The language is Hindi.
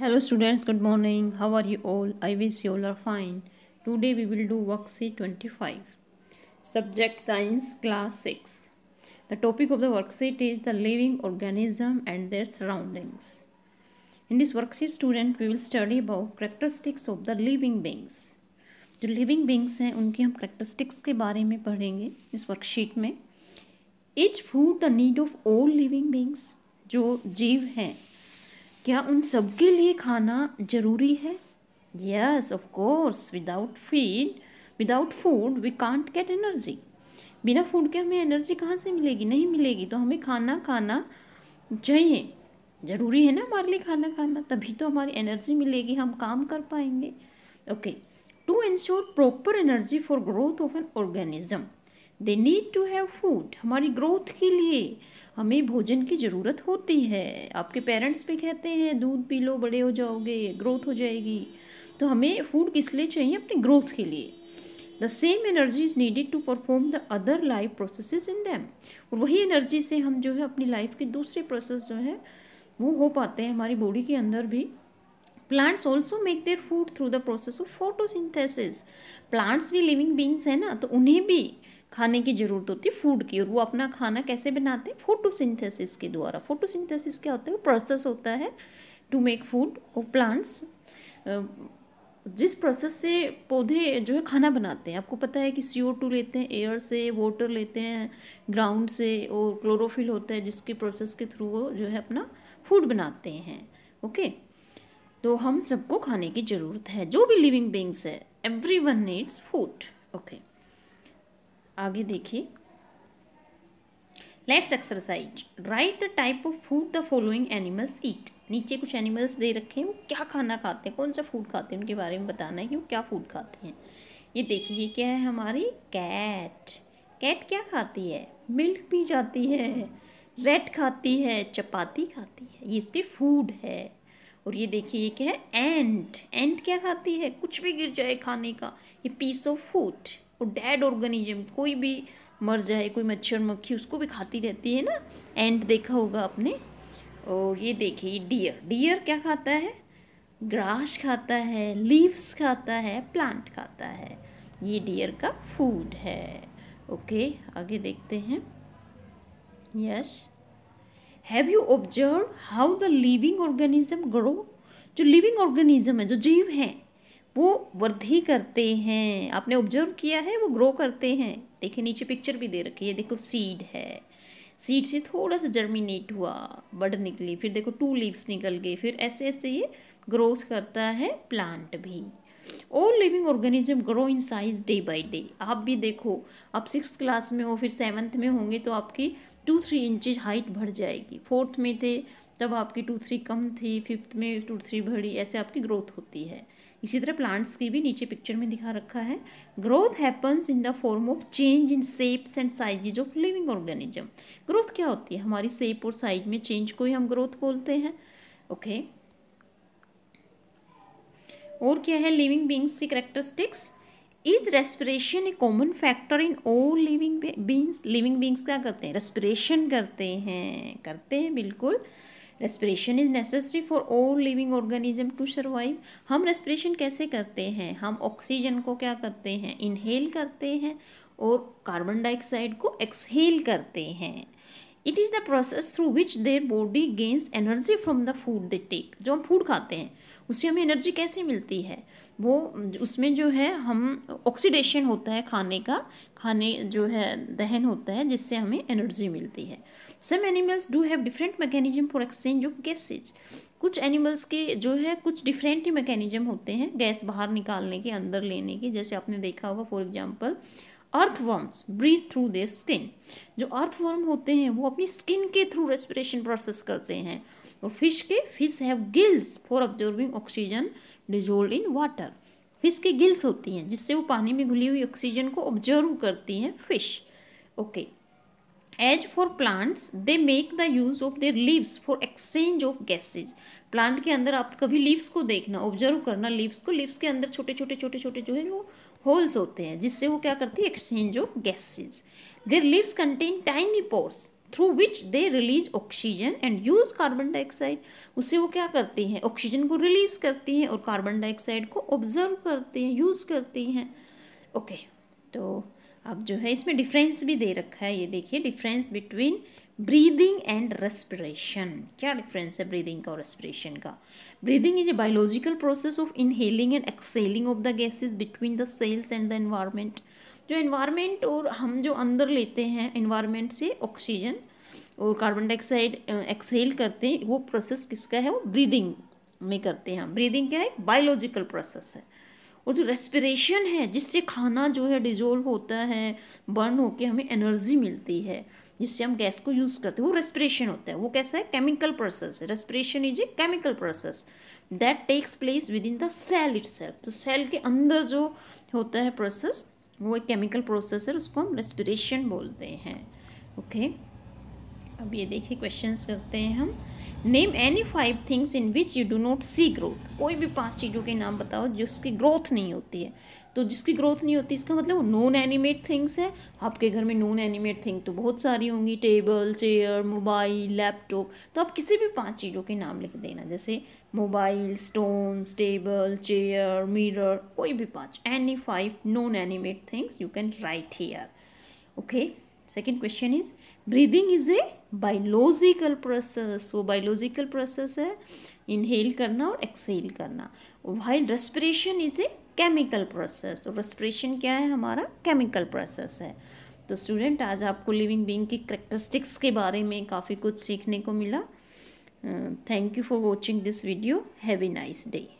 Hello students good morning how are you all I wish you all are fine today we will do work C twenty five subject science class six the topic of the worksheet is the living organism and their surroundings in this worksheet student we will study about characteristics of the living beings जो लिविंग बींग्स हैं उनके हम करेक्टरिस्टिक्स के बारे में पढ़ेंगे इस वर्कशीट में each food the need of all living beings जो जीव हैं क्या उन सबके लिए खाना जरूरी है yes of course without feed without food we can't get energy बिना फूड के हमें एनर्जी कहाँ से मिलेगी नहीं मिलेगी तो हमें खाना खाना चाहिए ज़रूरी है ना हमारे लिए खाना खाना तभी तो हमारी एनर्जी मिलेगी हम काम कर पाएंगे okay to ensure proper energy for growth of an organism they need to have food हमारी ग्रोथ के लिए हमें भोजन की ज़रूरत होती है आपके पेरेंट्स भी कहते हैं दूध पी लो बड़े हो जाओगे ग्रोथ हो जाएगी तो हमें फूड किस लिए चाहिए अपनी ग्रोथ के लिए the same energy is needed to perform the other life process in them और वही एनर्जी से हम जो है अपनी लाइफ के दूसरे प्रोसेस जो है वो हो पाते हैं हमारी बॉडी के अंदर भी plants also make their food through the process of photosynthesis plants भी लिविंग बींग्स हैं ना तो उन्हें भी खाने की ज़रूरत होती है फूड की और वो अपना खाना कैसे बनाते हैं फोटोसिंथेसिस के द्वारा फोटोसिंथेसिस क्या होता है वो प्रोसेस होता है टू मेक फूड और प्लांट्स जिस प्रोसेस से पौधे जो है खाना बनाते हैं आपको पता है कि सी ओ टू लेते हैं एयर से वाटर लेते हैं ग्राउंड से और क्लोरोफिल होता है जिसके प्रोसेस के थ्रू वो जो है अपना फूड बनाते हैं ओके तो हम सबको खाने की ज़रूरत है जो भी लिविंग बींग्स है everyone needs food okay आगे देखिए let's exercise write the type of food the following animals eat नीचे कुछ एनिमल्स दे रखे हैं वो क्या खाना खाते हैं कौन सा फूड खाते हैं उनके बारे में बताना है कि वो क्या फूड खाते हैं ये देखिए ये क्या है हमारी कैट कैट क्या खाती है मिल्क पी जाती है रेड खाती है चपाती खाती है ये इसकी फूड है और ये देखिए ये क्या है एंड एंड क्या खाती है कुछ भी गिर जाए खाने का ये पीस ऑफ फूड और डेड ऑर्गेनिज्म कोई भी मर जाए कोई मच्छर मक्खी उसको भी खाती रहती है ना एंड देखा होगा आपने और ये देखिए ये डियर डियर क्या खाता है ग्रास खाता है लीव्स खाता है प्लांट खाता है ये डियर का फूड है ओके आगे देखते हैं yes have you observe how the living organism grow जो लिविंग ऑर्गेनिज्म है जो जीव हैं वो वृद्धि करते हैं आपने ऑब्जर्व किया है वो ग्रो करते हैं देखिए नीचे पिक्चर भी दे रखी है देखो सीड है सीड से थोड़ा सा जर्मिनेट हुआ बड निकली फिर देखो टू लीव्स निकल गए फिर ऐसे ऐसे ये ग्रोथ करता है प्लांट भी all living organism grow in size day by day आप भी देखो आप सिक्स क्लास में हो फिर सेवन्थ में होंगे तो आपकी टू थ्री इंचज हाइट बढ़ जाएगी फोर्थ में थे तब आपकी टू थ्री कम थी फिफ्थ में टू थ्री बढ़ी ऐसे आपकी ग्रोथ होती है इसी तरह प्लांट्स की भी नीचे पिक्चर में दिखा रखा है growth happens in the form of change in shapes and sizes of living organism growth क्या होती है हमारी सेप और साइज में चेंज को ही हम ग्रोथ बोलते हैं ओके okay. और क्या है लिविंग बींग्स की characteristics is respiration a common factor in all living beings living beings क्या करते हैं रेस्पिरेशन करते हैं करते हैं बिल्कुल respiration is necessary for all living organism to survive हम रेस्परेशन कैसे करते हैं हम ऑक्सीजन को क्या करते हैं इनहेल करते हैं और कार्बन डाइऑक्साइड को एक्सहेल करते हैं it is the process through which their body gains energy from the food they take जो हम फूड खाते हैं उससे हमें एनर्जी कैसे मिलती है वो उसमें जो है हम ऑक्सीडेशन होता है खाने का खाने जो है दहन होता है जिससे हमें एनर्जी मिलती है some animals do have different mechanism for exchange of gases कुछ एनिमल्स के जो है कुछ डिफरेंट ही मैकेनिज्म होते हैं गैस बाहर निकालने के अंदर लेने के जैसे आपने देखा होगा for example earthworms breathe through their skin जो अर्थवर्म होते हैं वो अपनी स्किन के थ्रू रेस्पिरेशन प्रोसेस करते हैं और फिश के fish have gills for absorbing oxygen dissolved in water fish के गिल्स होती हैं जिससे वो पानी में घुली हुई ऑक्सीजन को ऑब्जर्व करती हैं fish okay as for plants they make the use of their leaves for exchange of gases plant के अंदर आप कभी लीव्स को देखना ऑब्जर्व करना लीव्स को लीव्स के अंदर छोटे छोटे छोटे छोटे जो है वो होल्स होते हैं जिससे वो क्या करती है exchange of gases their leaves contain tiny pores through which they release oxygen and use carbon dioxide उससे वो क्या करती हैं ऑक्सीजन को रिलीज करती हैं और कार्बन डाइऑक्साइड को ऑब्जर्व करते हैं यूज करती हैं ओके okay, तो अब जो है इसमें डिफरेंस भी दे रखा है ये देखिए difference between breathing and respiration क्या डिफरेंस है ब्रीदिंग का और रेस्पिरेशन का breathing is a biological process of inhaling and exhaling of the gases between the cells and the environment जो एनवायरमेंट और हम जो अंदर लेते हैं एनवायरमेंट से ऑक्सीजन और कार्बन डाइऑक्साइड एक्सेल करते हैं वो प्रोसेस किसका है वो ब्रीदिंग में करते हैं हम ब्रीदिंग क्या है बायोलॉजिकल प्रोसेस है और जो रेस्पिरेशन है जिससे खाना जो है डिजोल्व होता है बर्न होकर हमें एनर्जी मिलती है जिससे हम गैस को यूज़ करते हैं वो रेस्परेशन होता है वो कैसा है केमिकल प्रोसेस है respiration is a chemical process that takes place within the cell it तो सेल के अंदर जो होता है प्रोसेस वो एक केमिकल प्रोसेस है उसको हम रेस्परेशन बोलते हैं ओके okay? अब ये देखिए क्वेश्चंस करते हैं हम name any five things in which you do not see growth कोई भी पांच चीज़ों के नाम बताओ जिसकी ग्रोथ नहीं होती है तो जिसकी ग्रोथ नहीं होती इसका मतलब नॉन एनिमेट थिंग्स है आपके घर में नॉन एनिमेट थिंग तो बहुत सारी होंगी टेबल चेयर मोबाइल लैपटॉप तो आप किसी भी पांच चीज़ों के नाम लिख देना जैसे mobile stones table chair mirror कोई भी पाँच any five non animate things you can write here okay second question is breathing is a biological process वो बायोलॉजिकल प्रोसेस है इनहेल करना और एक्सेल करना while respiration is a chemical process तो रेस्पिरेशन क्या है हमारा केमिकल प्रोसेस है तो स्टूडेंट आज आपको लिविंग बींग की करेक्टरिस्टिक्स के बारे में काफ़ी कुछ सीखने को मिला thank you for watching this video have a nice day